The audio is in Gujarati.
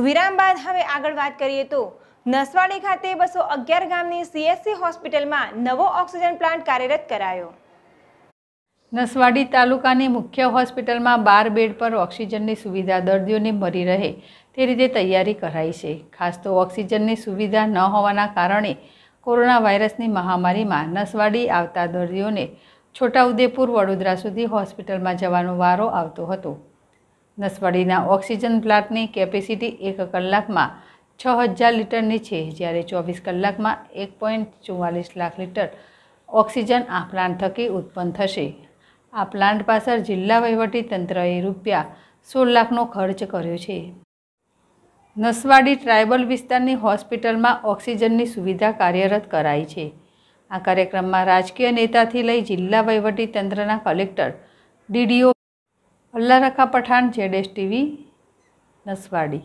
વિરામ બાદ હવે આગળ વાત કરીએ તો નસવાડી ખાતે બસો અગિયાર ગામની સીએસસી હોસ્પિટલમાં નવો ઓક્સિજન પ્લાન્ટ કાર્યરત કરાયો નસવાડી તાલુકાની મુખ્ય હોસ્પિટલમાં બાર બેડ પર ઓક્સિજનની સુવિધા દર્દીઓને મળી રહે તે રીતે તૈયારી કરાઈ છે ખાસ તો ઓક્સિજનની સુવિધા ન હોવાના કારણે કોરોના વાયરસની મહામારીમાં નસવાડી આવતા દર્દીઓને છોટાઉદેપુર વડોદરા સુધી હોસ્પિટલમાં જવાનો વારો આવતો હતો નસવાડીના ઓક્સિજન પ્લાન્ટની કેપેસિટી એક કલાકમાં છ હજાર લીટરની છે જ્યારે ચોવીસ કલાકમાં એક પોઈન્ટ ચુમ્માલીસ લાખ લીટર ઓક્સિજન આ પ્લાન્ટ થકી ઉત્પન્ન થશે આ પ્લાન્ટ પાછળ જિલ્લા તંત્રએ રૂપિયા સોળ લાખનો ખર્ચ કર્યો છે નસવાડી ટ્રાયબલ વિસ્તારની હોસ્પિટલમાં ઓક્સિજનની સુવિધા કાર્યરત કરાઈ છે આ કાર્યક્રમમાં રાજકીય નેતાથી લઈ જિલ્લા તંત્રના collector DDO Allah Rakha Pathan Z S TV Naswadi